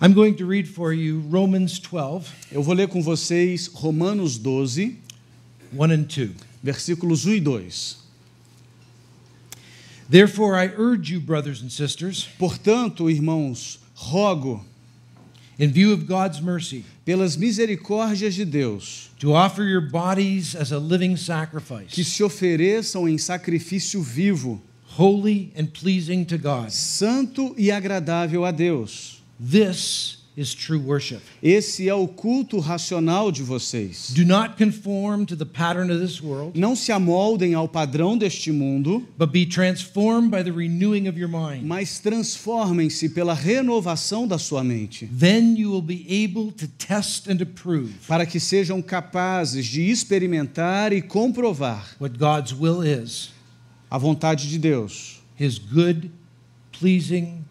I'm going to read for you Romans 12. Eu vou ler com vocês Romanos 12, 1 and 2. Versículos 1 e 2. Therefore I urge you brothers and sisters, portanto, irmãos, rogo in view of God's mercy, pelas misericórdias de Deus, to offer your bodies as a living sacrifice, que se ofereçam em sacrifício vivo, holy and pleasing to God, santo e agradável a Deus. This is true worship. Esse é o culto racional de vocês. Do not conform to the pattern of this world. Não se amoldem ao padrão deste mundo. But be transformed by the renewing of your mind. Mas transformem-se pela renovação da sua mente. Then you will be able to test and approve. Para que sejam capazes de experimentar e comprovar. What God's will is. A vontade de Deus. His good, pleasing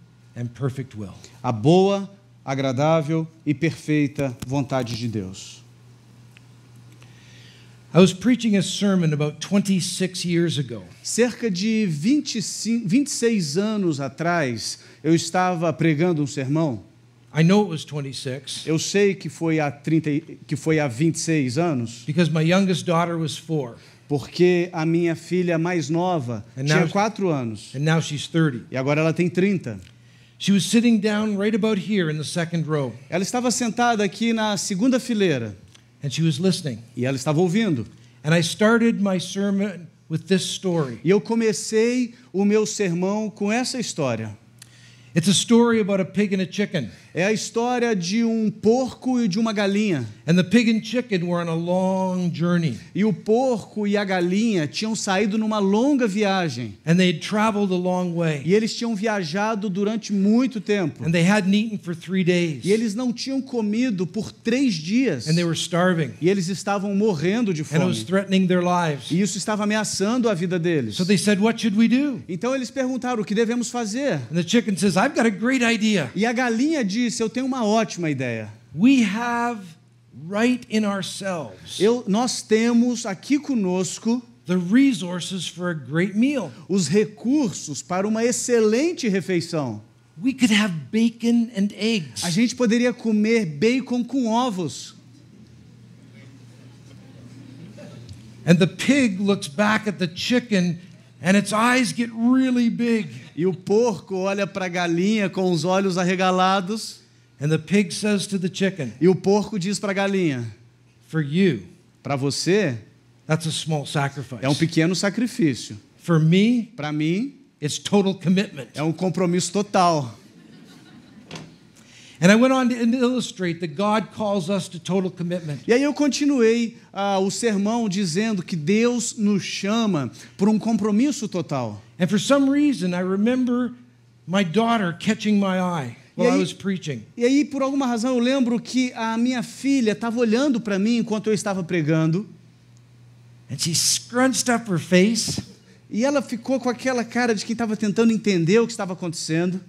A boa, agradável e perfeita vontade de Deus. I was preaching a sermon about 26 years ago. Cerca de 25, 26 anos atrás, eu estava pregando um sermão. I know it was 26. Eu sei que foi há 30 que foi há 26 anos. Because my youngest daughter was four. Porque a minha filha mais nova and tinha 4 anos. And now she's 30. E agora ela tem 30. She was sitting down right about here in the second row. Ela estava sentada aqui na segunda fileira. And she was listening. E ela estava ouvindo. And I started my sermon with this story. E eu comecei o meu sermão com essa história. It's a story about a pig and a chicken. É a história de um porco e de uma galinha. And the pig and chicken were on a long journey. E o porco e a galinha tinham saído numa longa viagem. And they traveled a long way. E eles tinham viajado durante muito tempo. And they hadn't eaten for three days. E eles não tinham comido por três dias. And they were starving. E eles estavam morrendo de fome. And it was threatening their lives. E isso estava ameaçando a vida deles. So they said, "What should we do?" Então eles perguntaram o que devemos fazer. And the chicken says, I've got a great idea. E a galinha disse: Eu tenho uma ótima ideia. We have right in ourselves. Eu, nós temos aqui conosco the resources for a great meal. Os recursos para uma excelente refeição. We could have bacon and eggs. A gente poderia comer bacon com ovos. And the pig looks back at the chicken And its eyes get really big. E o porco olha para a galinha com os olhos arregalados. And the pig says to the chicken, e o porco diz para a galinha: For you, para você, that's a small sacrifice. É um pequeno sacrifício. For me, para mim, it's total commitment. É um compromisso total. E aí eu continuei uh, o sermão dizendo que Deus nos chama por um compromisso total. And for some reason I remember my daughter catching my eye. While e aí, I was preaching. e aí, por alguma razão, eu lembro que a minha filha estava olhando para mim enquanto eu estava pregando. And she scrunched up her face. E ela ficou com aquela cara de quem estava tentando entender o que estava acontecendo.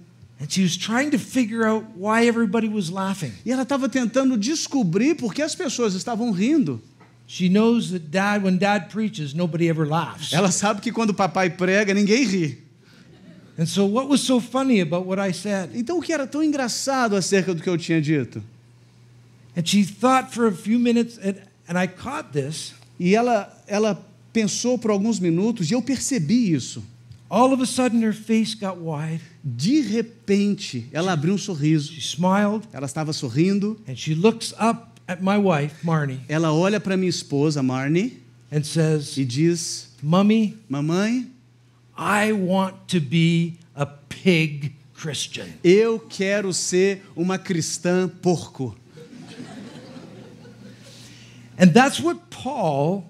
E ela estava tentando descobrir por que as pessoas estavam rindo. She knows that dad, when dad preaches, nobody ever laughs. Ela sabe que quando o papai prega, ninguém ri. And so what was so funny about what I said? Então o que era tão engraçado acerca do que eu tinha dito? And she thought for a few minutes and, and I caught this. E ela ela pensou por alguns minutos e eu percebi isso. All of a sudden her face got wide de repente, ela abriu um sorriso. She smiled, ela estava sorrindo. And she looks up at my wife, Marnie. Ela olha para minha esposa, Marnie, and says, e diz: "Mommy, mamãe, I want to be a pig Christian. Eu quero ser uma cristã porco. E é isso que Paul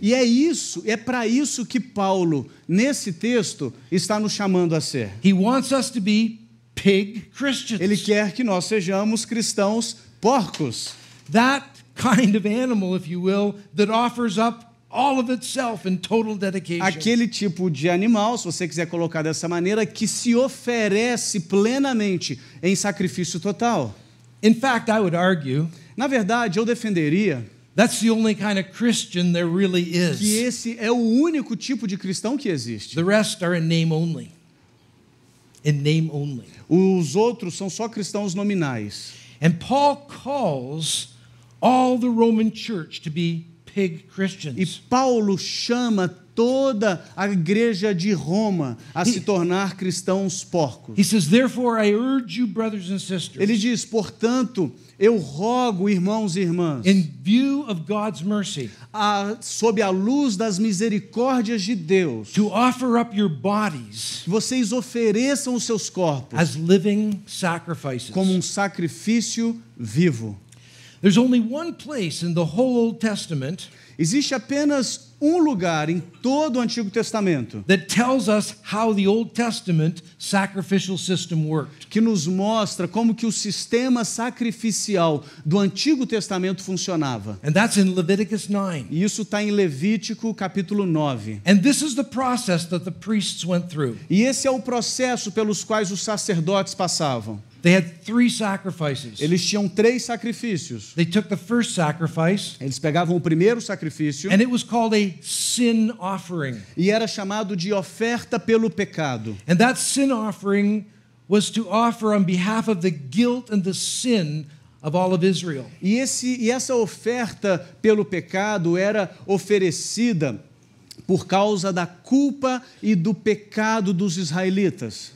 e é isso, é para isso que Paulo nesse texto está nos chamando a ser. He wants us to be pig Christians. Ele quer que nós sejamos cristãos porcos. That kind of animal, if you will, that offers up all of itself in total dedication. Aquele tipo de animal, se você quiser colocar dessa maneira, que se oferece plenamente em sacrifício total. In fact, I would argue, na verdade, eu defenderia That's the only kind of Christian there really is. Que esse é o único tipo de cristão que existe. The rest are in name only. In name only. Os outros são só cristãos nominais. And Paul calls all the Roman church to be pig Christians. E Paulo chama toda a igreja de Roma a se tornar cristãos porcos. Ele diz, portanto, eu rogo, irmãos e irmãs, a, sob a luz das misericórdias de Deus, que vocês ofereçam os seus corpos como um sacrifício vivo. There's only one place in the whole Old Testament Existe apenas um lugar em todo o Antigo Testamento que nos mostra como que o sistema sacrificial do Antigo Testamento funcionava. E isso está em Levítico capítulo 9. E esse é o processo pelos quais os sacerdotes passavam. They had three sacrifices. Eles tinham três sacrifícios. They took the first sacrifice, Eles pegavam o primeiro sacrifício. And it was called a sin offering. E era chamado de oferta pelo pecado. And that sin offering was to offer on behalf of the guilt and the sin Of all of Israel. E, esse, e essa oferta pelo pecado era oferecida por causa da culpa e do pecado dos israelitas.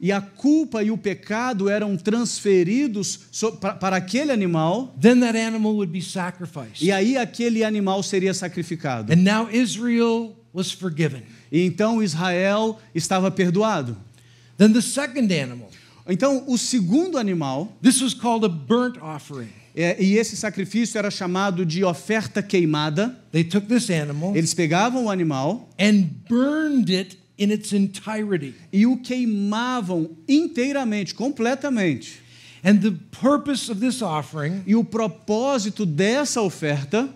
E a culpa e o pecado eram transferidos so, pra, para aquele animal. animal e aí aquele animal seria sacrificado. E então Israel estava perdoado. Then the second animal. Então o segundo animal. This was called a burnt offering. É, e esse sacrifício era chamado de oferta queimada. Animal, eles pegavam o animal e o queimavam inteiramente, completamente. And the purpose of this offering e o propósito dessa oferta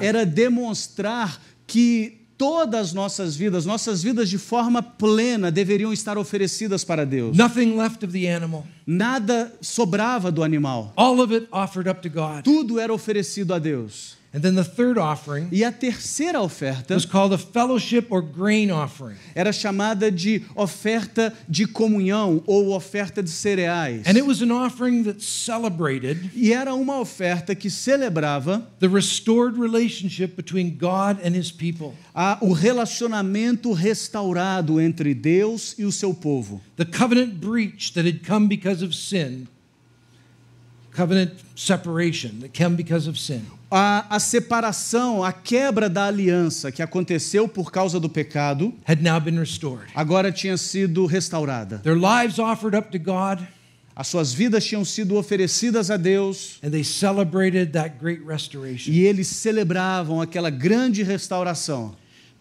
Era demonstrar que todas as nossas vidas, nossas vidas de forma plena deveriam estar oferecidas para Deus. Nothing left of the animal. Nada sobrava do animal. All of it offered up to God. Tudo era oferecido a Deus. And then the third offering e a terceira oferta was called a fellowship or grain offering. era chamada de oferta de comunhão ou oferta de cereais. And it was an offering that celebrated e era uma oferta que celebrava the restored relationship between God and his people. A, o relacionamento restaurado entre Deus e o seu povo. The covenant breach that had come because of sin. covenant separation that came because of sin. a, a, separação, a quebra da aliança que aconteceu por causa do pecado agora tinha sido restaurada. Their lives offered up to God. As suas vidas tinham sido oferecidas a Deus. E eles celebravam aquela grande restauração.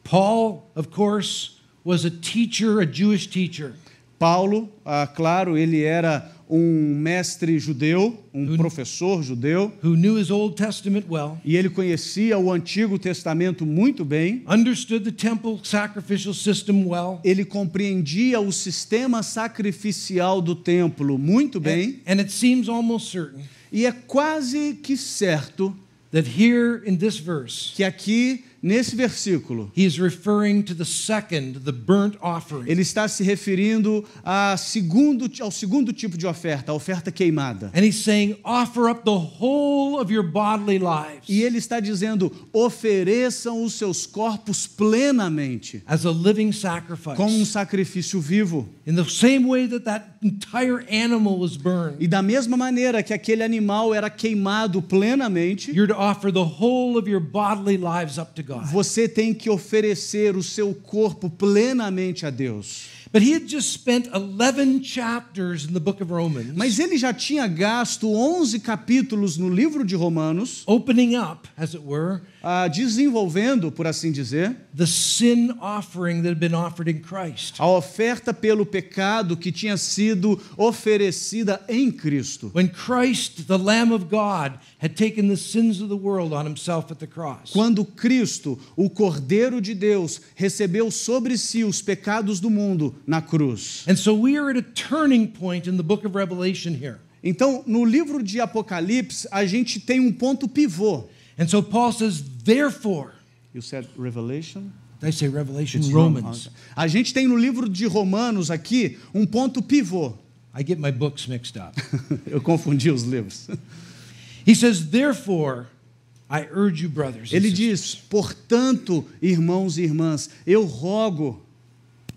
Paul, of course, was a teacher, a Jewish teacher. Paulo, ah, claro, ele era um mestre judeu, um who, professor judeu, who knew his Old Testament well, e ele conhecia o Antigo Testamento muito bem, understood the temple sacrificial system well, ele compreendia o sistema sacrificial do templo muito bem, and, and it seems almost certain, e é quase que certo that here in this verse, que aqui nesse versículo, second, ele está se referindo a segundo, ao segundo tipo de oferta, a oferta queimada. Saying, e ele está dizendo: ofereçam os seus corpos plenamente como um sacrifício vivo. That that e da mesma maneira que aquele animal era queimado plenamente, you're to offer the whole of your bodily lives up to você tem que oferecer o seu corpo plenamente a Deus. Mas ele já tinha gasto 11 capítulos no livro de Romanos, opening up as it were Uh, desenvolvendo, por assim dizer, a oferta pelo pecado que tinha sido oferecida em Cristo. Christ, God, Quando Cristo, o Cordeiro de Deus, recebeu sobre si os pecados do mundo na cruz. And so we are at a turning point in the book of Revelation here. Então, no livro de Apocalipse, a gente tem um ponto pivô. And so Paul says, therefore. You said Revelation? They say Revelation, It's Romans. Romans. A gente tem no livro de Romanos aqui um ponto pivô. I get my books mixed up. Eu confundi os livros. He says, therefore, I urge you, brothers. Ele diz, portanto, irmãos e irmãs, eu rogo.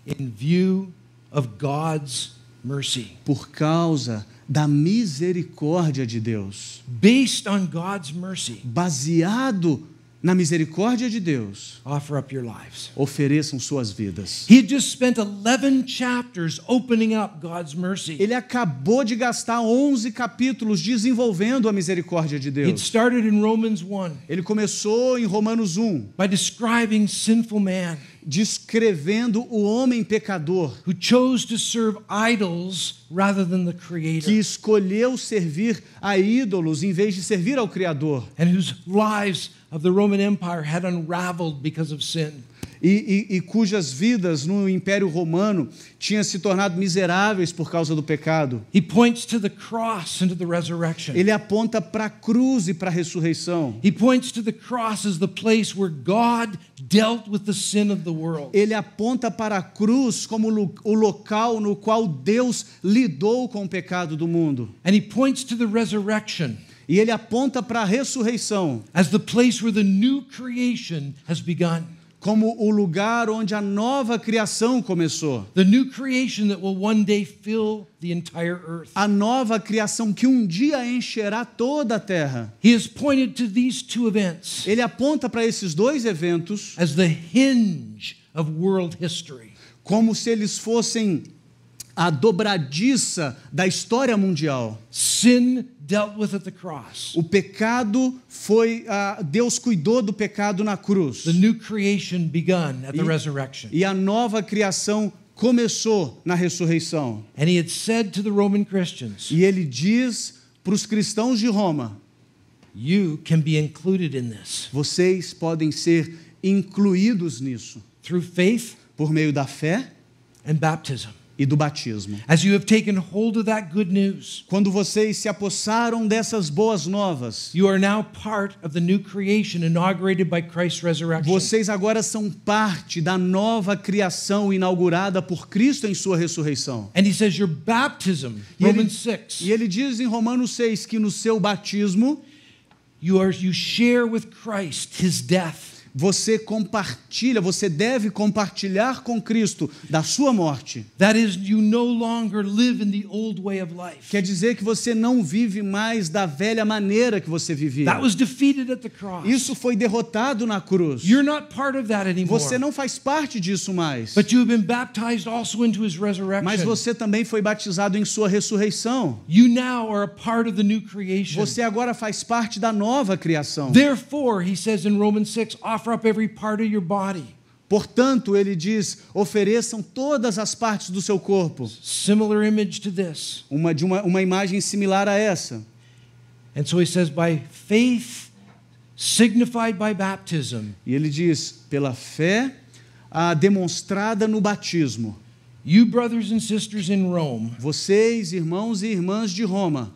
In view of God's mercy. Por causa da misericórdia de Deus. Based on God's mercy. Baseado na misericórdia de Deus. Offer up your lives. Ofereçam suas vidas. He just spent 11 chapters opening up God's mercy. Ele acabou de gastar 11 capítulos desenvolvendo a misericórdia de Deus. It started in Romans 1. Ele começou em Romanos 1. By describing sinful man descrevendo o homem pecador que escolheu servir a ídolos em vez de servir ao criador and whose lives of the Roman Empire had unraveled because of sin e, e, e cujas vidas no Império Romano tinham se tornado miseráveis por causa do pecado. Ele aponta para a cruz e para a ressurreição. Ele aponta para a cruz como o local no qual Deus lidou com o pecado do mundo. And he points to the resurrection. E ele aponta para a ressurreição. As the place where the new creation has begun como o lugar onde a nova criação começou. A nova criação que um dia encherá toda a terra. Ele aponta para esses dois eventos como hinge of world history como se eles fossem a dobradiça da história mundial. Sin dealt with at the cross. O pecado foi uh, Deus cuidou do pecado na cruz. The new creation at the e, resurrection. E a nova criação começou na ressurreição. And he had said to the Roman Christians. E ele diz para os cristãos de Roma. You can be included in this. Vocês podem ser incluídos nisso. Through faith. Por meio da fé. And baptism e do batismo. News, quando vocês se apossaram dessas boas novas, Vocês agora são parte da nova criação inaugurada por Cristo em sua ressurreição. Says, baptism, e, ele, e ele diz em Romanos 6 que no seu batismo you, are, you share with Christ his death você compartilha, você deve compartilhar com Cristo da sua morte. That is, you no longer live in the old way of life. Quer dizer que você não vive mais da velha maneira que você vivia. That was defeated at the cross. Isso foi derrotado na cruz. You're not part of that anymore. Você não faz parte disso mais. But you've been baptized also into his resurrection. Mas você também foi batizado em sua ressurreição. You now are a part of the new creation. Você agora faz parte da nova criação. Therefore, he says in Romans 6, Offer up every part of your body. Portanto, ele diz: ofereçam todas as partes do seu corpo. Similar image to this. Uma, de uma, uma imagem similar a essa. And so he says, by faith, signified by baptism. E ele diz: pela fé, ah, demonstrada no batismo. You brothers and sisters in Rome. Vocês, irmãos e irmãs de Roma.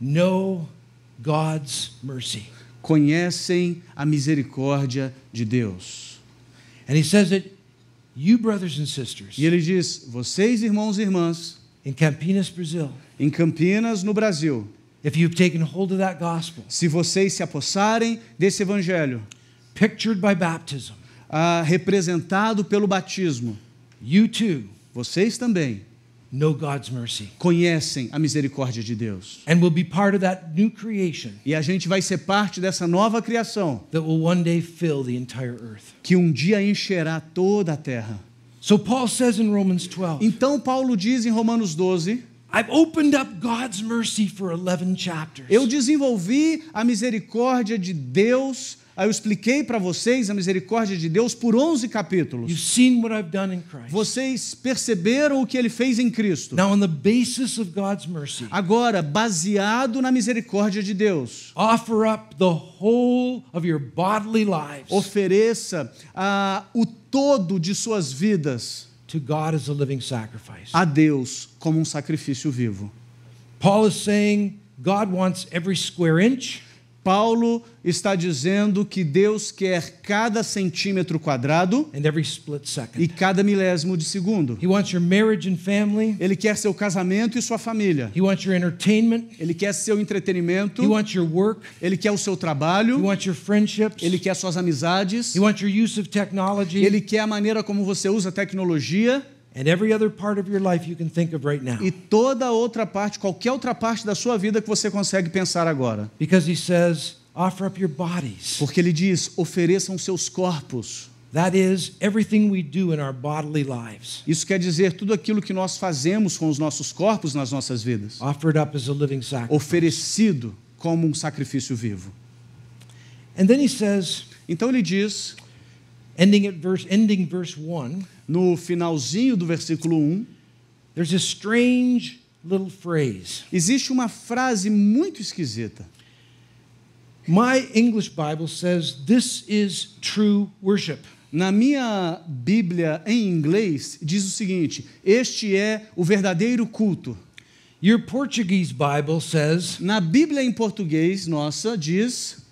Know God's mercy conhecem a misericórdia de Deus. And he says that you brothers and sisters E ele diz: vocês, irmãos e irmãs, in Campinas, Brazil, em Campinas, no Brasil, if you've taken hold of that gospel, se vocês se apossarem desse evangelho, pictured by baptism, ah, representado pelo batismo, you too vocês também know God's mercy. Conhecem a misericórdia de Deus. And be part of that new creation. E a gente vai ser parte dessa nova criação. That will one day fill the entire earth. Que um dia encherá toda a terra. So Paul says in Romans 12. Então Paulo diz em Romanos 12. I've opened up God's mercy for 11 chapters. Eu desenvolvi a misericórdia de Deus Aí eu expliquei para vocês a misericórdia de Deus por 11 capítulos. You've seen what I've done in Christ. Vocês perceberam o que ele fez em Cristo. Now, on the basis of God's mercy, Agora, baseado na misericórdia de Deus, offer up the whole of your bodily lives. Ofereça uh, o todo de suas vidas to God as a, living sacrifice. a Deus como um sacrifício vivo. Paulo está dizendo God wants every square inch. Paulo está dizendo que Deus quer cada centímetro quadrado e cada milésimo de segundo. Ele quer seu casamento e sua família. Ele quer seu entretenimento. Ele quer o seu trabalho. Ele quer suas amizades. Ele quer a maneira como você usa a tecnologia. E toda outra parte, qualquer outra parte da sua vida que você consegue pensar agora. Because he says, offer up your bodies. Porque ele diz, ofereçam seus corpos. That is everything we do in our bodily lives. Isso quer dizer tudo aquilo que nós fazemos com os nossos corpos nas nossas vidas. Offered up as a living sacrifice. Oferecido como um sacrifício vivo. And then he says, então ele diz, ending at verse ending verse 1, no finalzinho do versículo 1, there's a strange little phrase. Existe uma frase muito esquisita. My English Bible says this is true worship. Na minha Bíblia em inglês diz o seguinte: este é o verdadeiro culto. Your Portuguese Bible says. Na Bíblia em português nossa diz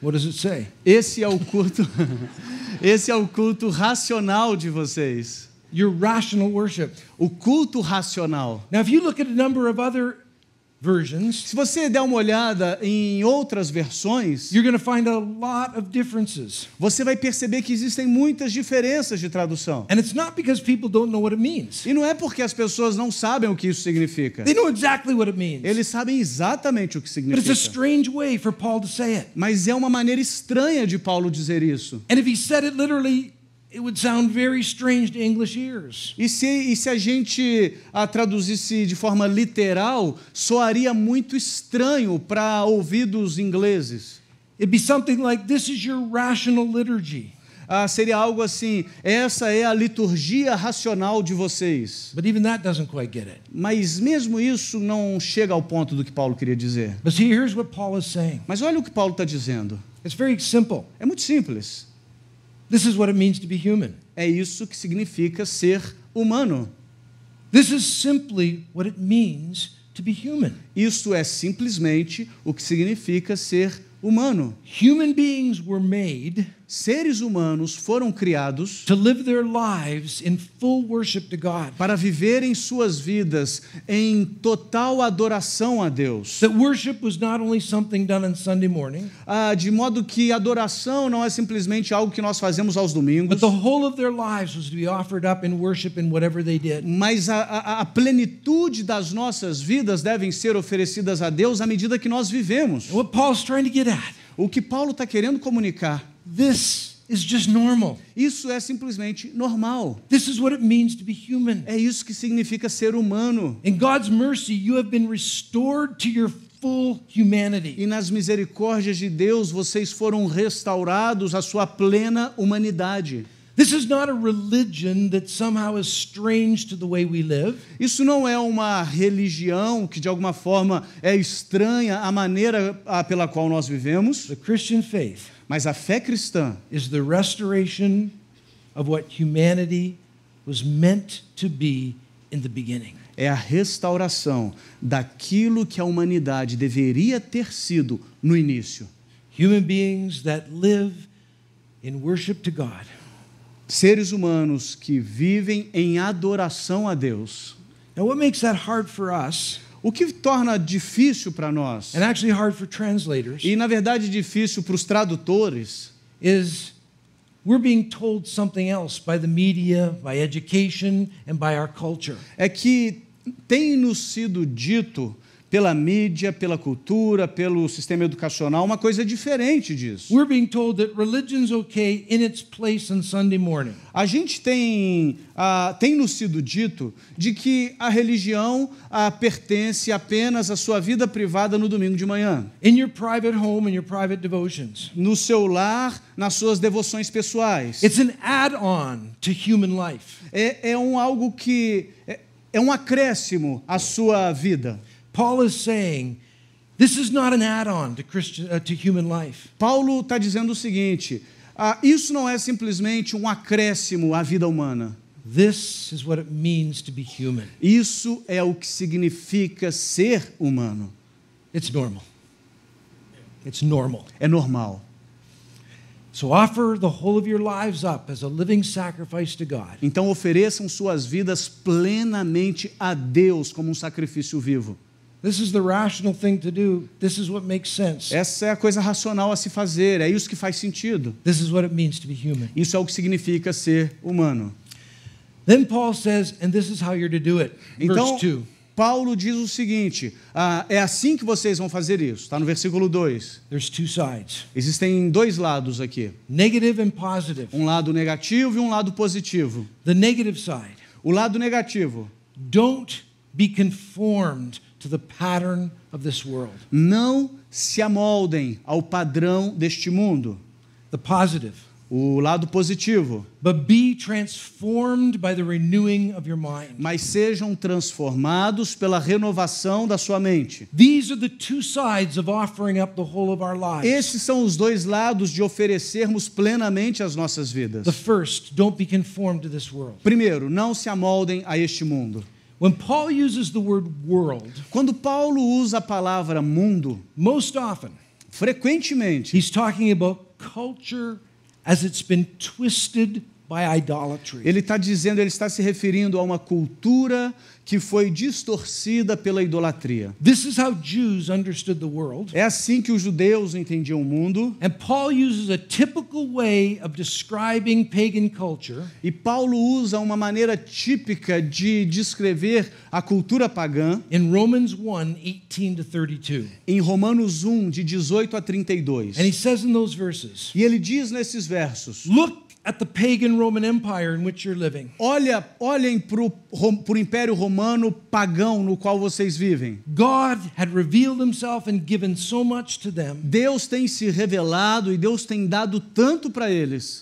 What does it say? Esse é o culto. Esse é o culto racional de vocês. Your rational worship. O culto racional. Now if you look at a number of other versions, se você der uma olhada em outras versões, you're going to find a lot of differences. Você vai perceber que existem muitas diferenças de tradução. And it's not because people don't know what it means. E não é porque as pessoas não sabem o que isso significa. They know exactly what it means. Eles sabem exatamente o que significa. But it's a strange way for Paul to say it. Mas é uma maneira estranha de Paulo dizer isso. And if he said it literally It would sound very strange to English ears. E se, e se a gente a ah, traduzisse de forma literal, soaria muito estranho para ouvidos ingleses. It'd be something like this is your rational liturgy. Ah, seria algo assim: essa é a liturgia racional de vocês. Mas mesmo isso não chega ao ponto do que Paulo queria dizer. See, Mas olha o que Paulo está dizendo. É muito simples. This is what it means to be human. É isso que significa ser humano. This is simply what it means to be human. Isso é simplesmente o que significa ser humano humano. Human beings were made Seres humanos foram criados to live their lives in full worship to God. Para viverem suas vidas em total adoração a Deus. That worship was not only something done on Sunday morning. Ah, de modo que adoração não é simplesmente algo que nós fazemos aos domingos. But the whole of their lives was to be offered up in worship in whatever they did. Mas a, a, a plenitude das nossas vidas devem ser oferecidas a Deus à medida que nós vivemos. What Paul's trying to get that. O que Paulo está querendo comunicar. This is just normal. Isso é simplesmente normal. This is what it means to be human. É isso que significa ser humano. In God's mercy, you have been restored to your full humanity. E nas misericórdias de Deus, vocês foram restaurados à sua plena humanidade. This is not a religion that somehow is strange to the way we live. Isso não é uma religião que de alguma forma é estranha à maneira pela qual nós vivemos. The Christian faith Mas a fé cristã is the restoration of what humanity was meant to be in the beginning. É a restauração daquilo que a humanidade deveria ter sido no início. Human beings that live in worship to God seres humanos que vivem em adoração a Deus. Now what makes that hard for us? O que torna difícil para nós, and actually hard for translators, e na verdade difícil para os tradutores, is We're being told something else by the media, by education and by our culture. É que tem nos sido dito pela mídia, pela cultura, pelo sistema educacional, uma coisa diferente disso. We're being told that religion's okay in its place on Sunday morning. A gente tem uh, tem nos sido dito de que a religião uh, pertence apenas à sua vida privada no domingo de manhã. In your private home, your private devotions. No seu lar, nas suas devoções pessoais. It's an add-on to human life. É, é um algo que é, é um acréscimo à sua vida. Paul is saying this is not an add-on to Christian uh, to human life. Paulo está dizendo o seguinte: uh, isso não é simplesmente um acréscimo à vida humana. This is what it means to be human. Isso é o que significa ser humano. It's normal. It's normal. É normal. So offer the whole of your lives up as a living sacrifice to God. Então ofereçam suas vidas plenamente a Deus como um sacrifício vivo. Essa é a coisa racional a se fazer, é isso que faz sentido. Isso é o que significa ser humano. Then Paul says, and this is how you're to do it. Então, Verse 2. Paulo diz o seguinte: ah, é assim que vocês vão fazer isso. Está no versículo 2. Existem dois lados aqui: um lado negativo e um lado positivo. O lado negativo. Don't be conformed não se amoldem ao padrão deste mundo. The positive. O lado positivo. But be transformed by the renewing of your mind. Mas sejam transformados pela renovação da sua mente. Esses são os dois lados de oferecermos plenamente as nossas vidas. The first, don't be conformed to this world. Primeiro, não se amoldem a este mundo. When Paul uses the word world, quando Paulo usa a palavra mundo, most often, frequentemente, he's talking about culture as it's been twisted Ele está dizendo, ele está se referindo a uma cultura que foi distorcida pela idolatria. This is how Jews understood the world. É assim que os judeus entendiam o mundo. And Paul uses a typical way of describing pagan culture. E Paulo usa uma maneira típica de descrever a cultura pagã. In Romans 32. Em Romanos 1 de 18 a 32. And he says in those verses. E ele diz nesses versos. Look Olha, olhem para o Império Romano pagão no qual vocês vivem. Deus tem se revelado e Deus tem dado tanto para eles.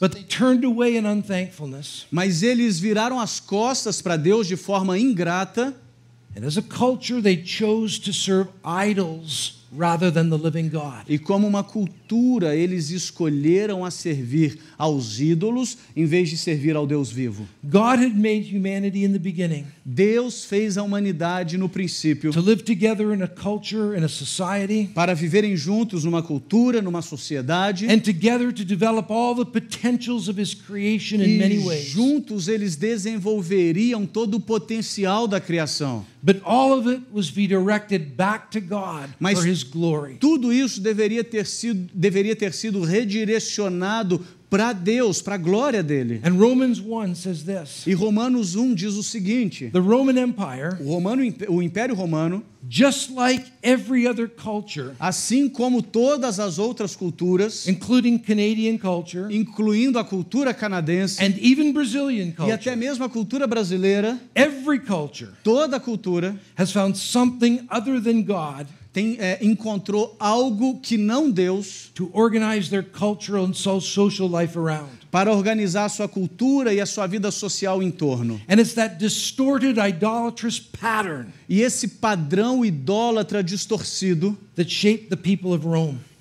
Mas eles viraram as costas para Deus de forma ingrata. And as a culture they chose to serve idols rather than the living God. E como uma cultura, eles escolheram a servir aos ídolos em vez de servir ao Deus vivo. God had made humanity in the beginning. Deus fez a humanidade no princípio. To live together in a culture, in a society. Para viverem juntos numa cultura, numa sociedade. And together to develop all the potentials of his creation in many ways. E juntos eles desenvolveriam todo o potencial da criação. But all of it was be directed back to God Mas for his glory. Tudo isso deveria ter sido deveria ter sido redirecionado para Deus, para a glória dele. E Romanos 1 diz o seguinte: The Roman Empire, o, romano, o Império Romano, just like every other culture, assim como todas as outras culturas, including Canadian culture, incluindo a cultura canadense and even Brazilian culture, e até mesmo a cultura brasileira, every culture, toda a cultura, has found something other than God é, encontrou algo que não Deus Para organizar a sua cultura e a sua vida social em torno. And it's e esse padrão idólatra distorcido que shaped the people of Rome.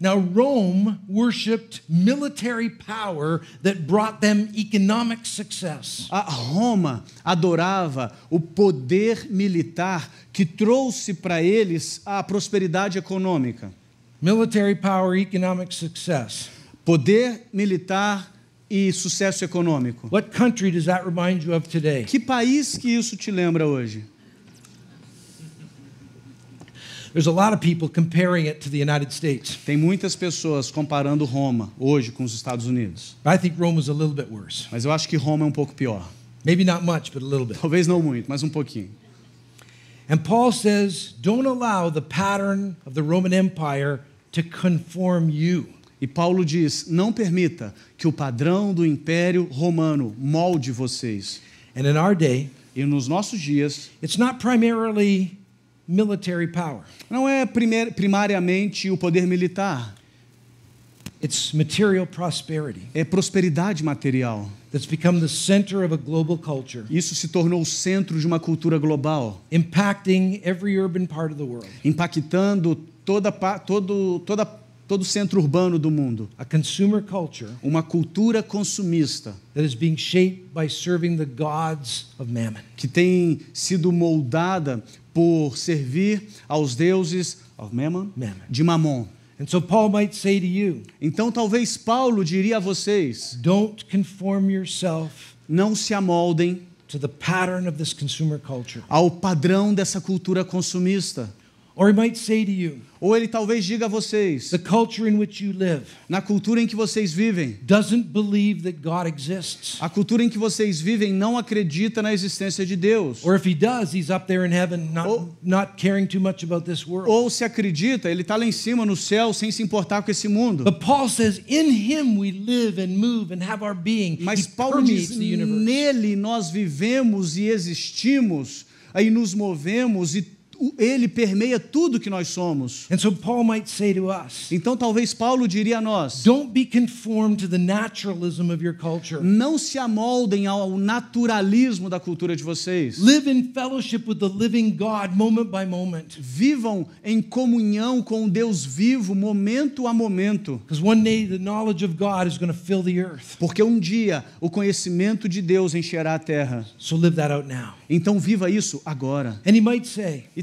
Now, Rome worshiped military power that brought them economic success. A Roma adorava o poder militar que trouxe para eles a prosperidade econômica. Military power, economic success. Poder militar e sucesso econômico. What country does that remind you of today? Que país que isso te lembra hoje? There's a lot of people comparing it to the United States. Tem muitas pessoas comparando Roma hoje com os Estados Unidos. I think a little bit worse. Mas eu acho que Roma é um pouco pior. Maybe not much, but a little bit. Talvez não muito, mas um pouquinho. And Paul says, don't allow the pattern of the Roman Empire to conform you. E Paulo diz: não permita que o padrão do Império Romano molde vocês. And in our day, e nos nossos dias, it's not primarily military power. Não é primeir, primariamente o poder militar. It's material prosperity. É prosperidade material. That's become the center of a global culture. Isso se tornou o centro de uma cultura global. Impacting every urban part of the world. Impactando toda todo toda todo o centro urbano do mundo. A consumer culture. Uma cultura consumista. That is being shaped by serving the gods of mammon. Que tem sido moldada por servir aos deuses of Mammon, Mammon. de Mamon. And so Paul might say to you, então talvez Paulo diria a vocês: Don't conform yourself não se amoldem to the pattern of this consumer culture. ao padrão dessa cultura consumista. Or he might say to you, Ou ele talvez diga a vocês: the culture in which you live Na cultura em que vocês vivem, doesn't believe that God exists. a cultura em que vocês vivem não acredita na existência de Deus. Or if he does, he's up there in heaven not, Ou- not caring too much about this world. Ou se acredita, ele está lá em cima no céu sem se importar com esse mundo. But Paul says, in him we live and move and have our being. Mas he Paulo diz: nele nós vivemos e existimos, aí nos movemos e ele permeia tudo que nós somos. So us, então talvez Paulo diria a nós: Não se amoldem ao naturalismo da cultura de vocês. God, moment moment. Vivam em comunhão com o Deus vivo momento a momento. Porque um dia o conhecimento de Deus encherá a terra. So então viva isso agora. And he might say, e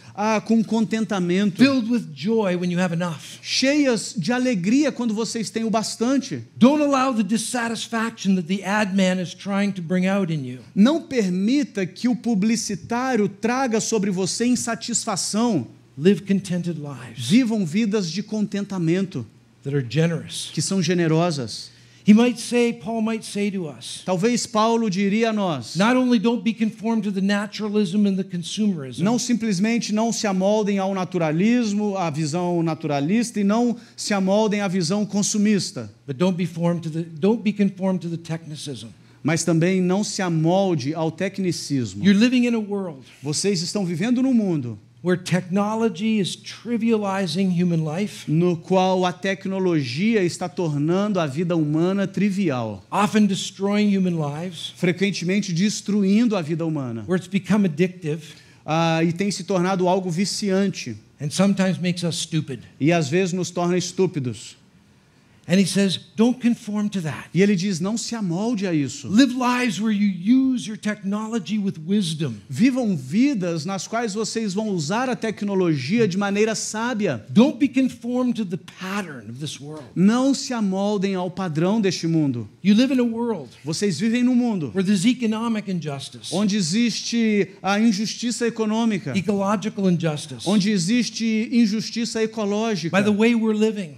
ah, com contentamento. Filled with joy when you have enough. Cheias de alegria quando vocês têm o bastante. Don't allow the dissatisfaction that the ad man is trying to bring out in you. Não permita que o publicitário traga sobre você insatisfação. Live contented lives. Vivam vidas de contentamento. That are generous. Que são generosas. He might say, Paul might say to us, Talvez Paulo diria a nós. Not only don't be conformed to the naturalism and the consumerism. Não simplesmente não se amoldem ao naturalismo, à visão naturalista e não se amoldem à visão consumista. But don't be formed to the don't be conformed to the technicism. Mas também não se amolde ao tecnicismo. You're living in a world. Vocês estão vivendo num mundo. Where technology is trivializing human life. no qual a tecnologia está tornando a vida humana trivial, often destroying human lives, frequentemente destruindo a vida humana, where it's become addictive, ah, e tem se tornado algo viciante, and sometimes makes us stupid. e às vezes nos torna estúpidos. And he says, don't conform to that. E ele diz, não se amolde a isso. Live lives where you use your technology with wisdom. Vivam vidas nas quais vocês vão usar a tecnologia de maneira sábia. Don't be conformed to the pattern of this world. Não se amoldem ao padrão deste mundo. You live in a world vocês vivem num mundo where there's economic injustice. onde existe a injustiça econômica, Ecological injustice. onde existe injustiça ecológica. By the way we're living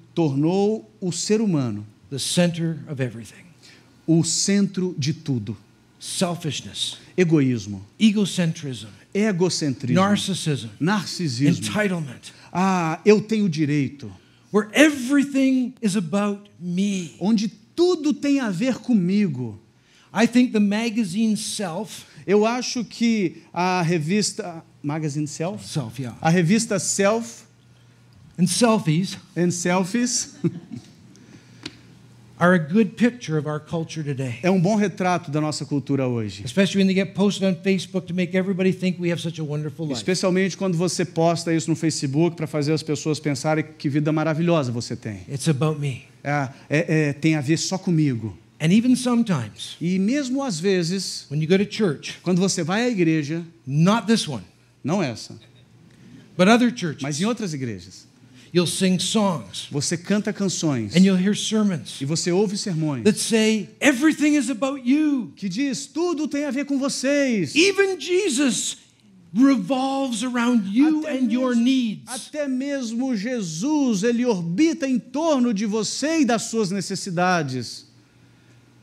tornou o ser humano o centro de tudo. Selfishness, egoísmo, egocentrismo, egocentrismo, narcissism, narcisismo, entitlement. Ah, eu tenho direito. Where everything is about me. Onde tudo tem a ver comigo. I think the magazine Self eu acho que a revista Magazine Self, Self yeah. a revista Self and selfies and selfies are a good picture of our culture today. É um bom retrato da nossa cultura hoje. Especially when they get posted on Facebook to make everybody think we have such a wonderful life. Especialmente quando você posta isso no Facebook para fazer as pessoas pensarem que vida maravilhosa você tem. It's about me. É, é, é, tem a ver só comigo. And even sometimes, e mesmo às vezes, when you go to church, quando você vai à igreja, not this one, não essa, but other churches, mas em outras igrejas, You'll sing songs. Você canta canções. And you'll hear sermons. E você ouve sermões. That say everything is about you. Que diz tudo tem a ver com vocês. Even Jesus revolves around you até and mesmo, your needs. Até mesmo Jesus ele orbita em torno de você e das suas necessidades.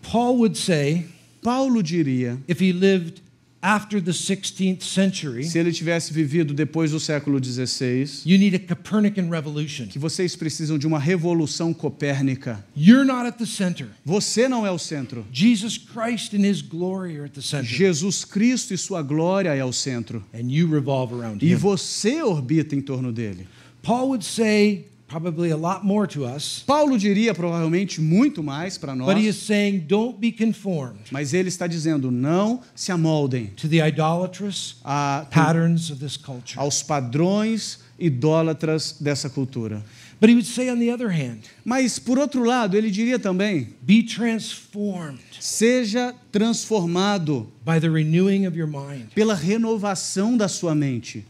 Paul would say, Paulo diria, if he lived after the 16th century, se ele tivesse vivido depois do século XVI, you need a Copernican revolution. que vocês precisam de uma revolução copérnica. You're not at the center. Você não é o centro. Jesus Christ and His glory are at the center. Jesus Cristo e sua glória é o centro. And you revolve around e você orbita em torno dele. Paul would say probably a lot more to us. Paulo diria provavelmente muito mais para nós. But he is saying, don't be conformed. Mas ele está dizendo não se amoldem. To the idolatrous a, patterns of this culture. Aos padrões idólatras dessa cultura. But he would say on the other hand, Mas por outro lado, ele diria também: Be transformed. Seja transformado by the renewing of your mind. pela renovação da sua mente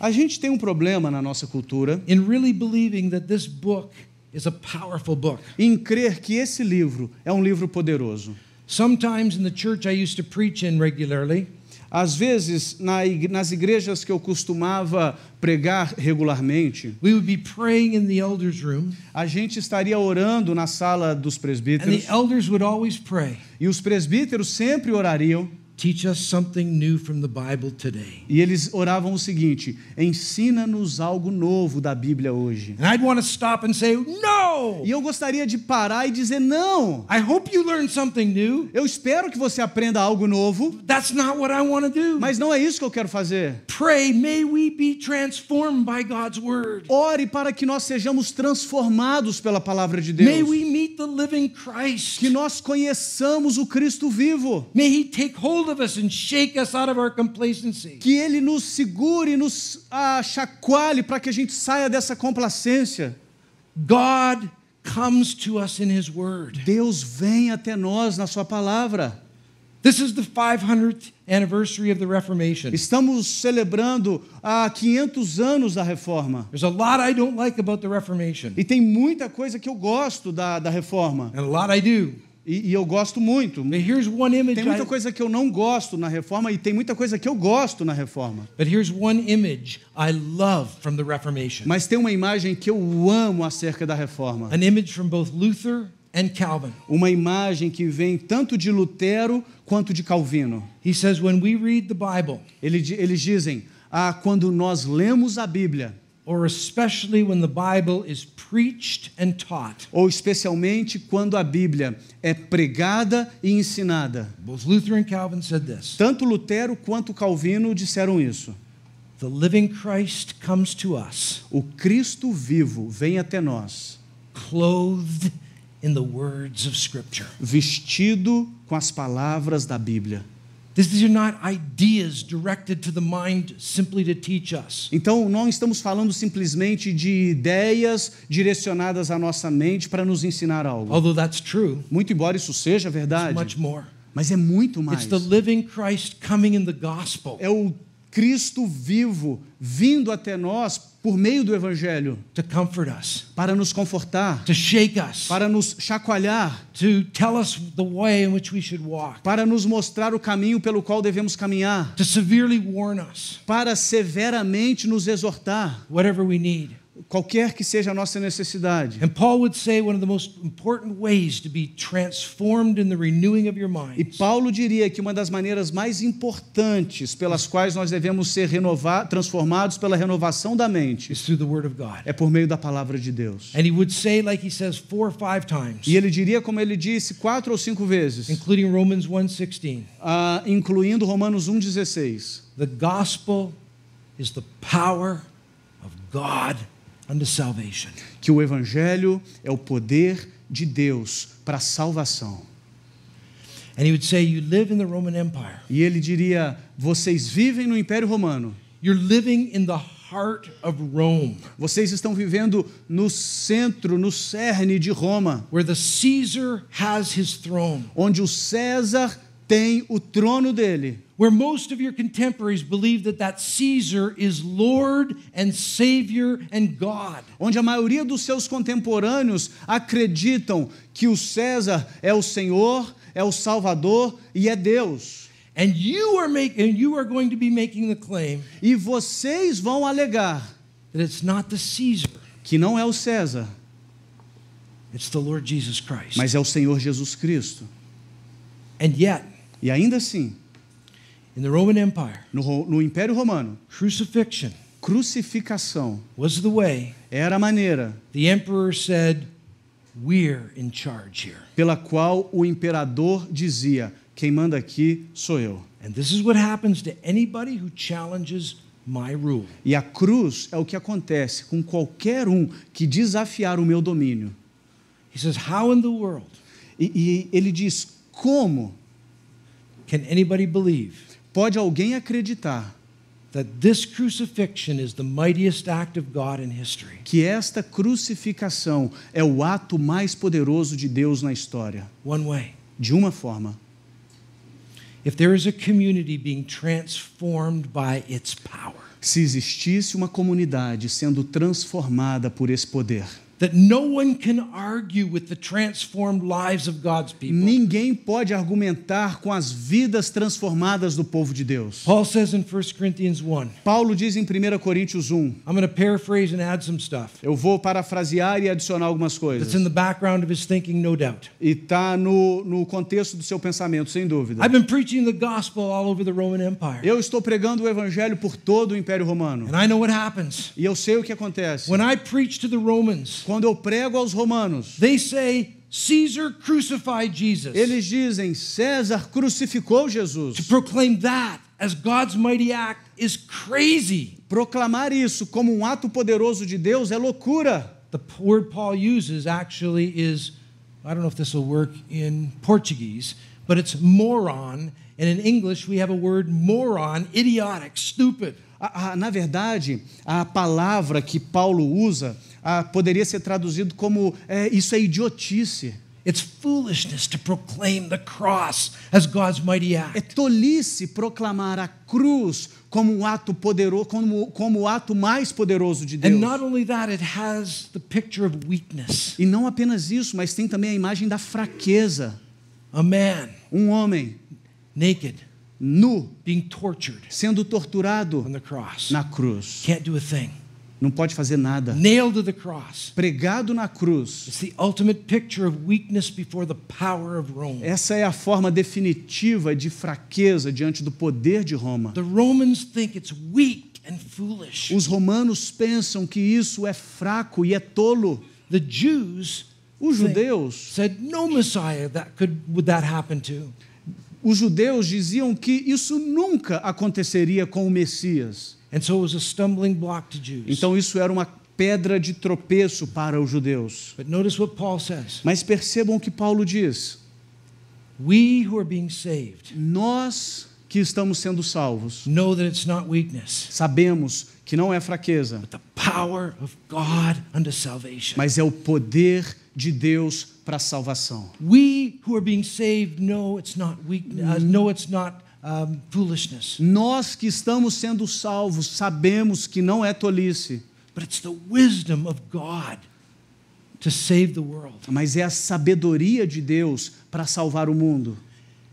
a gente tem um problema na nossa cultura em crer que esse livro é um livro poderoso. Sometimes in the church I used to preach in regularly, às vezes, nas igrejas que eu costumava pregar regularmente, a gente estaria orando na sala dos presbíteros. E os presbíteros sempre orariam. Teach us something new from the Bible today. E eles oravam o seguinte: ensina-nos algo novo da Bíblia hoje. And I'd want to stop and say, no! E eu gostaria de parar e dizer não. I hope you learn something new. Eu espero que você aprenda algo novo. That's not what I want to do. Mas não é isso que eu quero fazer. Pray, may we be transformed by God's word. Ore para que nós sejamos transformados pela palavra de Deus. May we meet the living Christ. Que nós conheçamos o Cristo vivo. May he take hold of us and shake us out of our complacency. Que ele nos segure, e nos ah, chacoalhe para que a gente saia dessa complacência. God comes to us in his word. Deus vem até nós na sua palavra. This is the 500th anniversary of the Reformation. Estamos celebrando há 500 anos da Reforma. There's a lot I don't like about the Reformation. E tem muita coisa que eu gosto da da Reforma. And a lot I do. E, e, eu gosto muito. tem muita coisa que eu não gosto na reforma e tem muita coisa que eu gosto na reforma. Mas tem uma imagem que eu amo acerca da reforma. An image from both Luther and Calvin. Uma imagem que vem tanto de Lutero quanto de Calvino. He says when we read the Bible. Ele, eles dizem: "Ah, quando nós lemos a Bíblia, ou especialmente quando a Bíblia é pregada e ensinada. Both Luther and Calvin said this. Tanto Lutero quanto Calvino disseram isso. The living Christ comes to us. O Cristo vivo vem até nós. Clothed in the words of scripture. Vestido com as palavras da Bíblia. Então não estamos falando simplesmente de ideias direcionadas à nossa mente para nos ensinar algo. Although that's true, muito embora isso seja verdade. Much more. Mas é muito mais. It's the living Christ coming in the gospel. É o Cristo vivo vindo até nós por meio do evangelho us, para nos confortar us, para nos chacoalhar walk, para nos mostrar o caminho pelo qual devemos caminhar us, para severamente nos exortar need, qualquer que seja a nossa necessidade. E Paulo diria que uma das maneiras mais importantes pelas quais nós devemos ser renovados, transformados pela renovação da mente é por meio da palavra de Deus. Say, like says, times, e ele diria como ele disse quatro ou cinco vezes, including Romans 1:16, uh, ah, incluindo Romanos 1:16. The gospel is the power of God que o evangelho é o poder de Deus para a salvação. Say, e ele diria, vocês vivem no Império Romano. You're living in the heart of Rome. Vocês estão vivendo no centro, no cerne de Roma. Where the Caesar has his throne. Onde o César tem o trono dele where most of your contemporaries believe that that Caesar is Lord and Savior and God. Onde a maioria dos seus contemporâneos acreditam que o César é o Senhor, é o Salvador e é Deus. And you are and you are going to be making the claim. E vocês vão alegar that it's not the Caesar. Que não é o César. It's the Lord Jesus Christ. Mas é o Senhor Jesus Cristo. And yet, e ainda assim, In the Roman Empire, no, no Império Romano, crucifixion crucificação was the way, era a maneira the emperor said, We're in charge here. pela qual o imperador dizia: Quem manda aqui sou eu. And this is what happens to anybody who challenges my rule. E a cruz é o que acontece com qualquer um que desafiar o meu domínio. He says, How in the world? E, e ele diz: Como? Can anybody believe? Pode alguém acreditar que esta crucificação é o ato mais poderoso de Deus na história. One way. De uma forma. Se existisse uma comunidade sendo transformada por esse poder that no one can argue with the transformed lives of God's people. Ninguém pode argumentar com as vidas transformadas do povo de Deus. Paul says in 1 Corinthians 1. Paulo diz em 1 Coríntios 1. I'm going to paraphrase and add some stuff. Eu vou parafrasear e adicionar algumas coisas. It's in the background of his thinking, no doubt. E tá no, no contexto do seu pensamento, sem dúvida. I've been preaching the gospel all over the Roman Empire. Eu estou pregando o evangelho por todo o Império Romano. And I know what happens. E eu sei o que acontece. When I preach to the Romans quando eu prego aos romanos, they say Caesar crucified Jesus. Eles dizem César crucificou Jesus. To proclaim that as God's mighty act is crazy. Proclamar isso como um ato poderoso de Deus é loucura. The word Paul uses actually is I don't know if this will work in Portuguese, but it's moron and in English we have a word moron, idiotic, stupid. na verdade, a palavra que Paulo usa ah, poderia ser traduzido como é, isso é idiotice. É tolice proclamar a cruz como um ato poderoso, como, como o ato mais poderoso de Deus. E não apenas isso, mas tem também a imagem da fraqueza. um homem naked, nu, sendo torturado na cruz. Não pode fazer nada. Nailed to the cross. Pregado na cruz. It's the ultimate picture of weakness before the power of Rome. Essa é a forma definitiva de fraqueza diante do poder de Roma. The Romans think it's weak and foolish. Os romanos pensam que isso é fraco e é tolo. The Jews os judeus said no Messiah that could would that happen to. Os judeus diziam que isso nunca aconteceria com o Messias. Então isso era uma pedra de tropeço para os judeus. Mas percebam o que Paulo diz. nós que estamos sendo salvos, sabemos que não é fraqueza, mas é o poder de Deus para a salvação. We who are being saved know it's not weakness, uh, know it's not um, foolishness. Nós que estamos sendo salvos sabemos que não é tolice. But it's the wisdom of God to save the world. Mas é a sabedoria de Deus para salvar o mundo.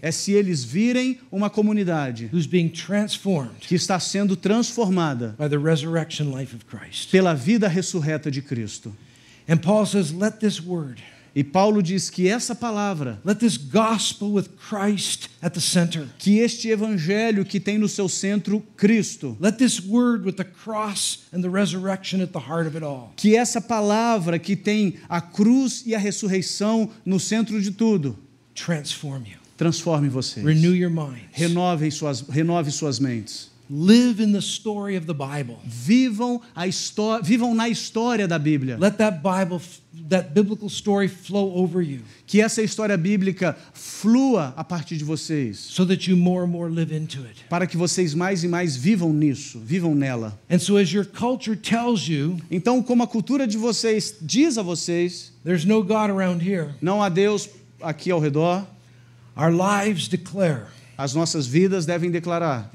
é se eles virem uma comunidade que está sendo transformada pela vida ressurreta de Cristo. And Paul says, let this word e Paulo diz que essa palavra, center, que este evangelho que tem no seu centro Cristo, que essa palavra que tem a cruz e a ressurreição no centro de tudo, Transform you. Transforme vocês. Renew your minds. Renovem suas, renove suas mentes. Live in the story of the Bible. Vivam a história, vivam na história da Bíblia. Let that Bible that biblical story flow over you. Que essa história bíblica flua a partir de vocês. So that you more and more live into it. Para que vocês mais e mais vivam nisso, vivam nela. And so as your culture tells you, então como a cultura de vocês diz a vocês, there's no God around here. Não há Deus aqui ao redor, our lives declare as nossas vidas devem declarar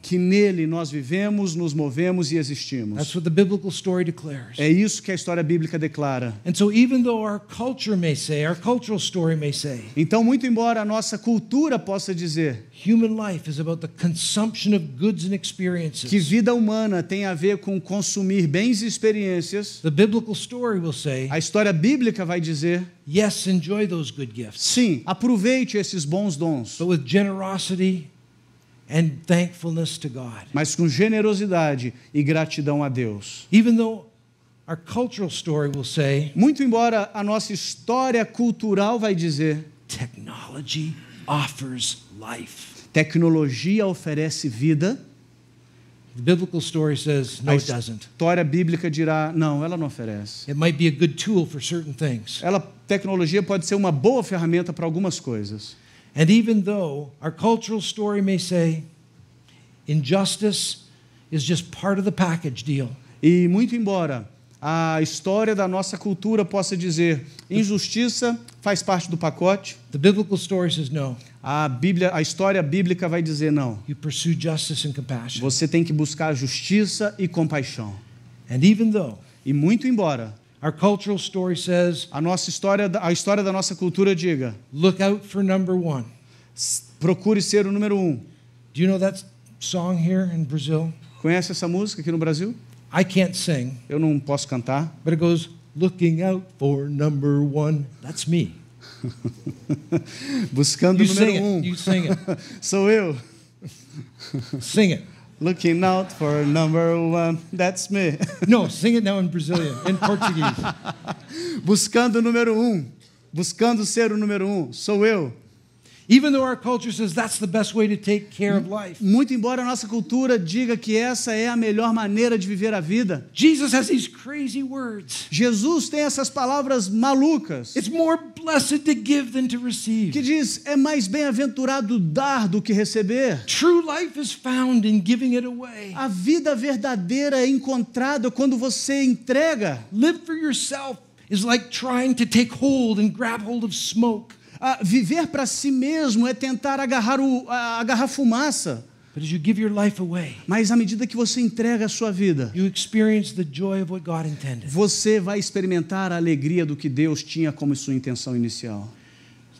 que nele nós vivemos, nos movemos e existimos. That's what the biblical story declares. É isso que a história bíblica declara. Então muito embora a nossa cultura possa dizer que vida humana tem a ver com consumir bens e experiências. The biblical story will say, a história bíblica vai dizer. Yes, enjoy those good gifts. Sim, aproveite esses bons dons. But with generosity and thankfulness to God. Mas com generosidade e gratidão a Deus. Even though Our cultural story will say, Muito embora a nossa história cultural vai dizer, technology offers life. Tecnologia oferece vida. The biblical story says no, A história bíblica dirá não, ela não oferece. It might be a good tool for certain things. Ela tecnologia pode ser uma boa ferramenta para algumas coisas. And even though our cultural story may say injustice is just part of the package deal. E muito embora a história da nossa cultura possa dizer injustiça faz parte do pacote. The biblical story says no. A Bíblia, a história bíblica vai dizer não. You pursue justice and compassion. Você tem que buscar justiça e compaixão. And even though, e muito embora, Our cultural story says, a nossa história, a história da nossa cultura diga. Look out for number one. Procure ser o número um. Do you know that song here in Brazil? Conhece essa música aqui no Brasil? I can't sing. Eu não posso cantar. mas ela looking out for number one. That's me. Buscando you número um. You sing it. Sou eu. Sing it. Looking out for number one. That's me. no, sing it now in Brazilian, in Portuguese. Buscando número um. Buscando ser o número um. Sou eu. Muito embora a nossa cultura diga que essa é a melhor maneira de viver a vida. Jesus has these crazy words. Jesus tem essas palavras malucas. It's more blessed to give than to receive. Que diz é mais bem-aventurado dar do que receber. True life is found in giving it away. A vida verdadeira é encontrada quando você entrega. Live for yourself is like trying to take hold and grab hold of smoke viver para si mesmo é tentar agarrar, o, agarrar fumaça. Mas à medida que você entrega a sua vida, você vai experimentar a alegria do que Deus tinha como sua intenção inicial.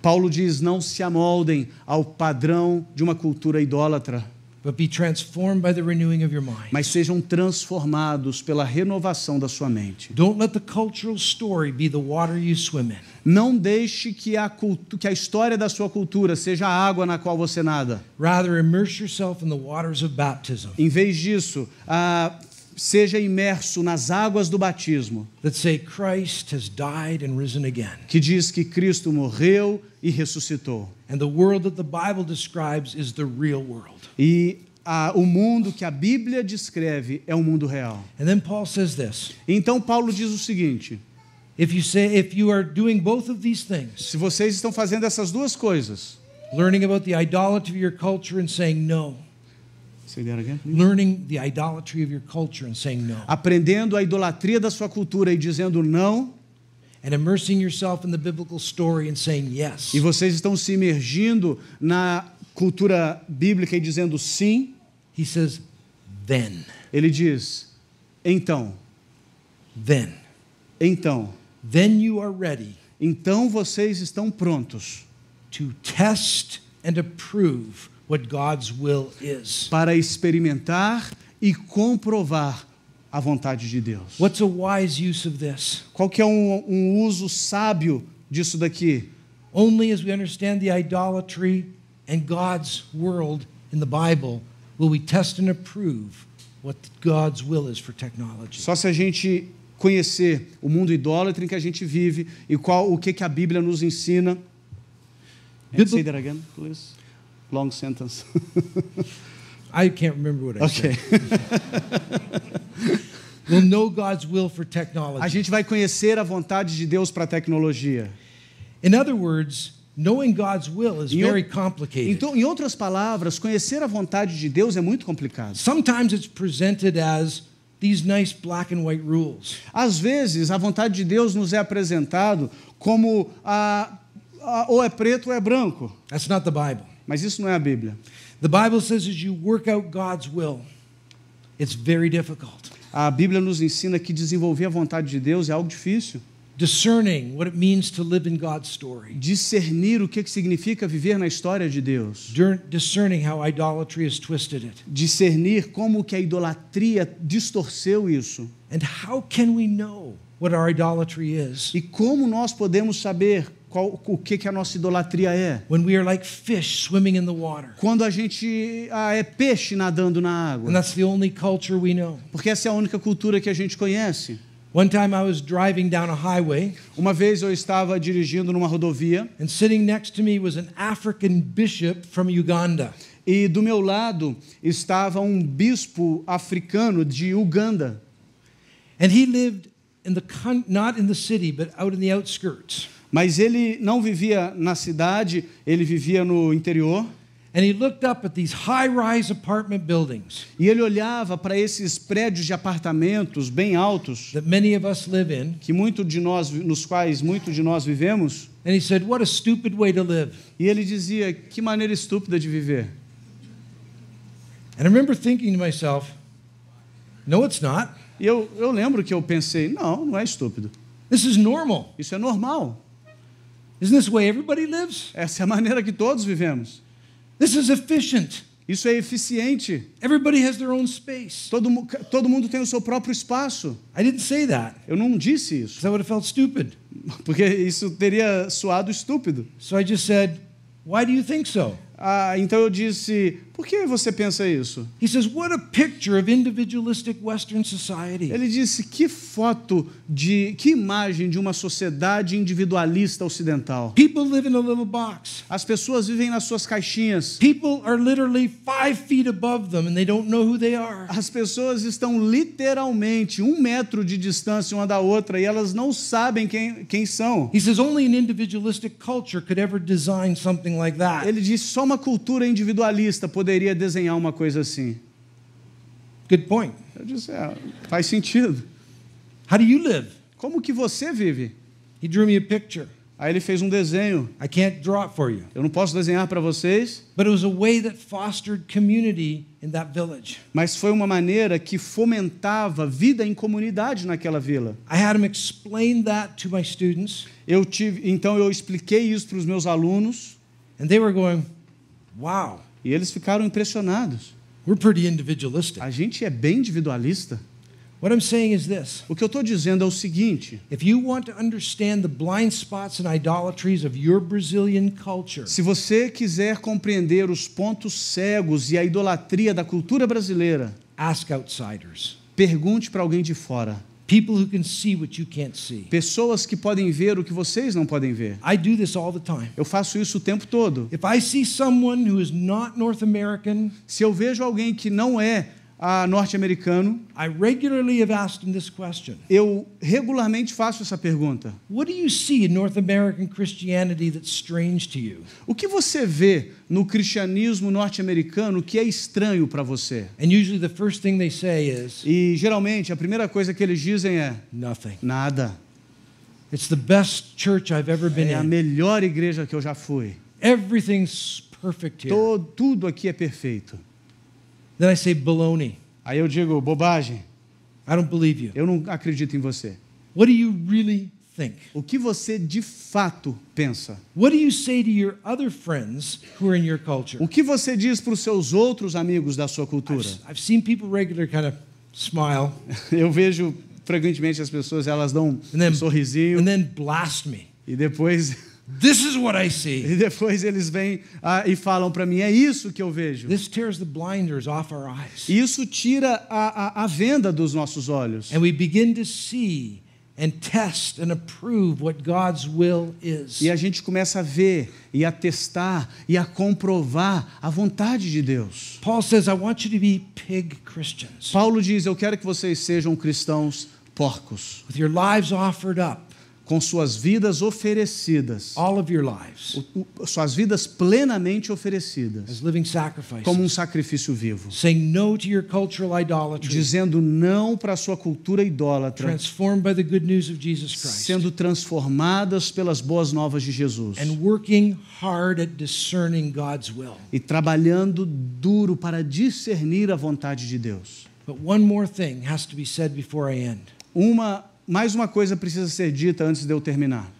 Paulo diz: não se amoldem ao padrão de uma cultura idólatra. Mas sejam transformados pela renovação da sua mente. Não deixe que a, que a história da sua cultura seja a água na qual você nada. Rather, immerse yourself in the waters of baptism. Em vez disso, uh, seja imerso nas águas do batismo. Que diz que Cristo morreu e ressuscitou. E o mundo que a Bíblia descreve é o mundo real. Então Paulo diz o seguinte: se vocês estão fazendo essas duas coisas, learning about the idolatry of your culture and saying no Say that again, Learning the idolatry of your culture and saying no. Aprendendo a idolatria da sua cultura e dizendo não. And immersing yourself in the biblical story and saying yes. E vocês estão se imergindo na cultura bíblica e dizendo sim. He says, then. Ele diz, então. Then. Então. Then you are ready. Então vocês estão prontos. To test and approve what God's will is. Para experimentar e comprovar a vontade de Deus. What's a wise use of this? Qual que é um, um uso sábio disso daqui? Only as we understand the idolatry and God's world in the Bible will we test and approve what God's will is for technology. Só se a gente conhecer o mundo idólatra em que a gente vive e qual o que que a Bíblia nos ensina. Bibl say that again, please long sentence. I can't remember what I okay. said. we'll know God's will for technology. A gente vai conhecer a vontade de Deus para a tecnologia. In other words, knowing God's will is em, very complicated. Então, em outras palavras, conhecer a vontade de Deus é muito complicado. Sometimes it's presented as these nice black and white rules. Às vezes, a vontade de Deus nos é apresentado como a, a ou é preto ou é branco. That's not the Bible. Mas isso não é a Bíblia. The Bible says as you work out God's will, it's very difficult. A Bíblia nos ensina que desenvolver a vontade de Deus é algo difícil. Discerning what it means to live in God's story. Discernir o que significa viver na história de Deus. Discerning how idolatry has twisted it. Discernir como que a idolatria distorceu isso. And how can we know what our idolatry is? E como nós podemos saber qual, o que, que a nossa idolatria é. Like Quando a gente ah, é peixe nadando na água. Porque essa é a única cultura que a gente conhece. One time I was driving down a highway, Uma vez eu estava dirigindo numa rodovia. And sitting next to me was an African bishop from Uganda. E do meu lado estava um bispo africano de Uganda. And he lived in the not in the city but out in the outskirts. Mas ele não vivia na cidade, ele vivia no interior. And he looked up at these high-rise apartment buildings. E ele olhava para esses prédios de apartamentos bem altos. That many of us live in. Que muito de nós nos quais muito de nós vivemos. And he said, "What a stupid way to live." E ele dizia, que maneira estúpida de viver. And I remember thinking to myself, "No, it's not." E eu, eu lembro que eu pensei, não, não é estúpido. This is normal. Isso é normal. Isn't this the way everybody lives? Essa é a maneira que todos vivemos. This is efficient. Isso é eficiente. Everybody has their own space. Todo, todo mundo tem o seu próprio espaço. I didn't say that. Eu não disse isso. I would have felt stupid. Porque isso teria soado estúpido. So I just said, Why do you think so? Ah, então eu disse, por que você pensa isso? Ele disse que foto de que imagem de uma sociedade individualista ocidental. As pessoas vivem nas suas caixinhas. As pessoas estão literalmente um metro de distância uma da outra e elas não sabem quem, quem são. Ele disse só uma cultura individualista poderia poderia desenhar uma coisa assim? Good point. Eu disse, é, faz sentido. How do you live? Como que você vive? He drew me a picture. Aí ele fez um desenho. I can't draw it for you. Eu não posso desenhar para vocês. But it was a way that fostered community in that village. Mas foi uma maneira que fomentava vida em comunidade naquela vila. I had him explain that to my students. Eu tive, então eu expliquei isso para os meus alunos. And they were going, wow. E eles ficaram impressionados. We're pretty individualistic. A gente é bem individualista. What I'm saying is this. O que eu estou dizendo é o seguinte. Se você quiser compreender os pontos cegos e a idolatria da cultura brasileira, ask outsiders. Pergunte para alguém de fora. People who can see what you can't see. Pessoas que podem ver o que vocês não podem ver. I do this all the time. Eu faço isso o tempo todo. If I see someone who is not North American, se eu vejo alguém que não é norte-americano. Eu regularmente faço essa pergunta. O que você vê no cristianismo norte-americano que é estranho para você? e geralmente a primeira coisa que eles dizem é Nada. é a melhor igreja que eu já fui. Everything's perfect here. tudo aqui é perfeito. Then I say baloney. Aí eu digo bobagem. I don't believe you. Eu não acredito em você. What do you really think? O que você de fato pensa? What do you say to your other friends who are in your culture? O que você diz para os seus outros amigos da sua cultura? I've, I've seen people regular kind of smile. eu vejo frequentemente as pessoas elas dão then, um sorrisinho. And then blast me. E depois This is what I see. E depois eles vêm uh, e falam para mim: é isso que eu vejo. This tears the blinders off our eyes. Isso tira a, a, a venda dos nossos olhos. And we begin to see and test and approve what God's will is. E a gente começa a ver e a testar e a comprovar a vontade de Deus. Paul says, I want you to be pig Christians. Paulo diz: eu quero que vocês sejam cristãos porcos. With your lives offered up com suas vidas oferecidas, all of your lives, o, suas vidas plenamente oferecidas, as living sacrifices, como um sacrifício vivo, saying no to your cultural idolatry, dizendo não para a sua cultura idólatra, transformed by the good news of Jesus Christ, sendo transformadas pelas boas novas de Jesus, and working hard at discerning God's will, e trabalhando duro para discernir a vontade de Deus. Mas uma more thing has to be said before I terminar. Uma mais uma coisa precisa ser dita antes de eu terminar.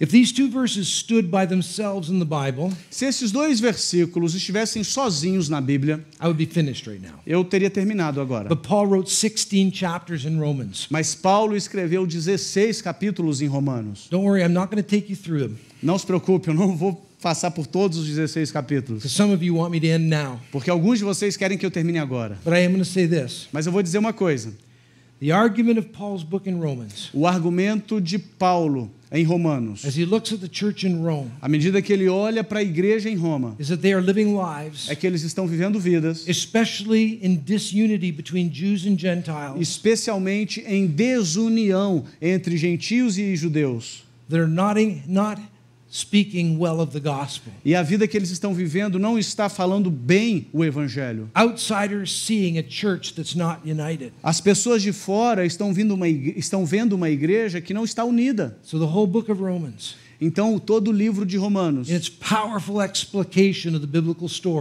If these two verses stood by themselves in the Bible, se esses dois versículos estivessem sozinhos na Bíblia, I would be finished right now. Eu teria terminado agora. But Paul wrote 16 chapters in Romans. Mas Paulo escreveu 16 capítulos em Romanos. Don't worry, I'm not going to take you through them. Não se preocupe, eu não vou passar por todos os 16 capítulos. Some of you want me to end now. Porque alguns de vocês querem que eu termine agora. But I am going to say this. Mas eu vou dizer uma coisa. The argument of Paul's book in Romans. O argumento de Paulo em Romanos. As he looks at the church in Rome, à medida que ele olha para a igreja em Roma, is that they are living lives, é que eles estão vivendo vidas, especially in disunity between Jews and Gentiles, especialmente em desunião entre gentios e judeus. They're not, in, not speaking well of the gospel. E a vida que eles estão vivendo não está falando bem o evangelho. Outsiders seeing a church that's not united. As pessoas de fora estão uma estão vendo uma igreja que não está unida. So the whole book of Romans. Então, todo o livro de Romanos,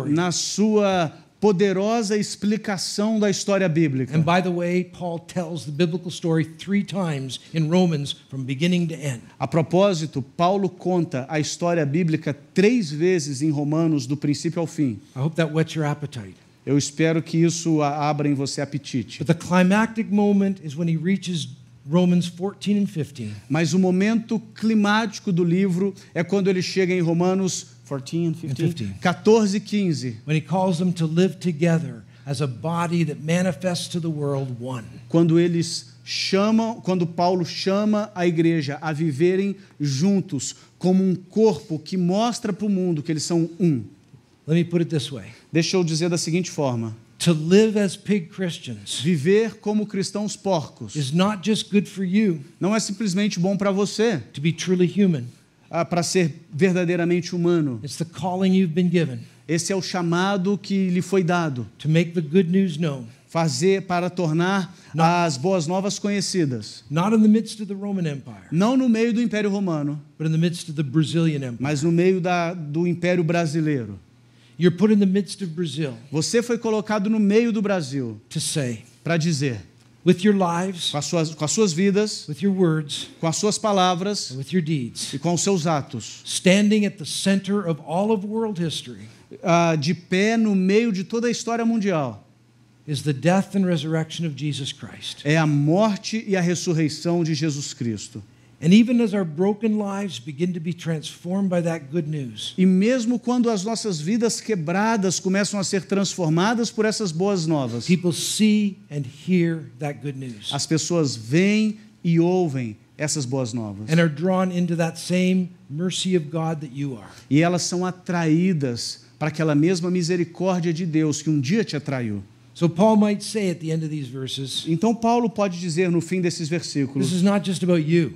na sua poderosa explicação da história bíblica. And by the way, Paul tells the biblical story three times in Romans from beginning to end. A propósito, Paulo conta a história bíblica três vezes em Romanos do princípio ao fim. I hope that whets your appetite. Eu espero que isso abra em você apetite. But the climactic moment is when he reaches Romans 14 and 15. Mas o momento climático do livro é quando ele chega em Romanos 14 and 15, 14 e 15. When he calls them to live together as a body that manifests to the world one. Quando eles chamam, quando Paulo chama a igreja a viverem juntos como um corpo que mostra para o mundo que eles são um. Let me put it this way. Deixa eu dizer da seguinte forma. To live as pig Christians Viver como cristãos porcos is not just good for you, não é simplesmente bom para você to be truly human. Ah, para ser verdadeiramente humano. It's the calling you've been given Esse é o chamado que lhe foi dado to make the good news known. fazer para tornar Not- as boas novas conhecidas. Not in the midst of the Roman Empire, Não no meio do Império Romano, but in the midst of the Brazilian Empire, mas no meio da, do Império Brasileiro. Você foi colocado no meio do Brasil para dizer With your lives, com, as suas, com as suas vidas, with your words, com as suas palavras with your deeds, e com os seus atos. Standing at the center of all of world history, uh, de pé no meio de toda a história mundial. Is the death and resurrection of Jesus Christ. É a morte e a ressurreição de Jesus Cristo. E mesmo quando as nossas vidas quebradas começam a ser transformadas por essas boas novas. People see and hear that good news. As pessoas veem e ouvem essas boas novas. And are drawn into that same mercy of God that you are. E elas são atraídas para aquela mesma misericórdia de Deus que um dia te atraiu. So Paul might say at the end of these verses, então Paulo pode dizer no fim desses versículos. This is not just about you.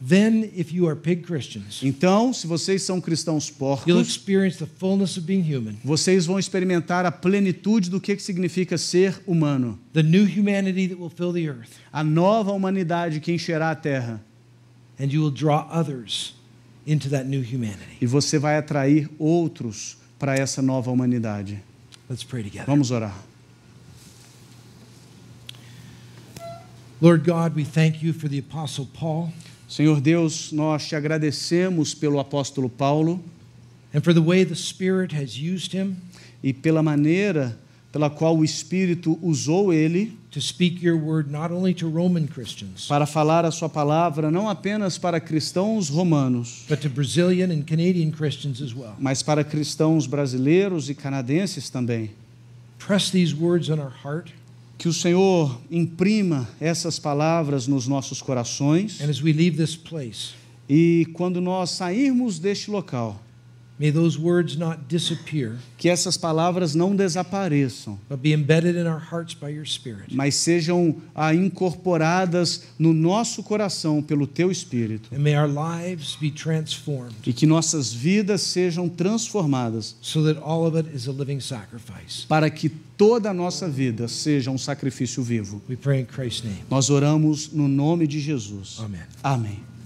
Then, if you are pig Christians, então, se vocês são cristãos porcos, vocês vão experimentar a plenitude do que, que significa ser humano. The new humanity that will fill the earth. A nova humanidade que encherá a terra. And you will draw others into that new humanity. E você vai atrair outros para essa nova humanidade. Let's pray together. Vamos orar. Lord God, we thank you for the apostle Paul. Senhor Deus, nós te agradecemos pelo apóstolo Paulo e pela maneira pela qual o Espírito usou ele para falar a sua palavra não apenas para cristãos romanos, mas para cristãos brasileiros e canadenses também. Press these words on our heart que o Senhor imprima essas palavras nos nossos corações. Place, e quando nós sairmos deste local, May those words not disappear, que essas palavras não desapareçam, but be embedded in our hearts by your Spirit. mas sejam ah, incorporadas no nosso coração pelo Teu Espírito. And may our lives be transformed, E que nossas vidas sejam transformadas so that all of it is a living sacrifice. para que toda a nossa vida seja um sacrifício vivo. We pray in Christ's name. Nós oramos no nome de Jesus. Amen. Amém.